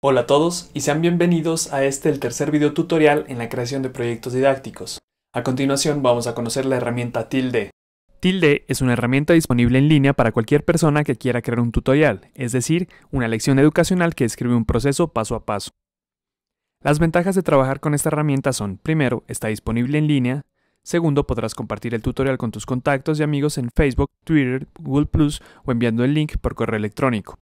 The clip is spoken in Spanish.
Hola a todos y sean bienvenidos a este el tercer video tutorial en la creación de proyectos didácticos. A continuación vamos a conocer la herramienta Tilde. Tilde es una herramienta disponible en línea para cualquier persona que quiera crear un tutorial, es decir, una lección educacional que describe un proceso paso a paso. Las ventajas de trabajar con esta herramienta son, primero, está disponible en línea, segundo, podrás compartir el tutorial con tus contactos y amigos en Facebook, Twitter, Google ⁇ o enviando el link por correo electrónico.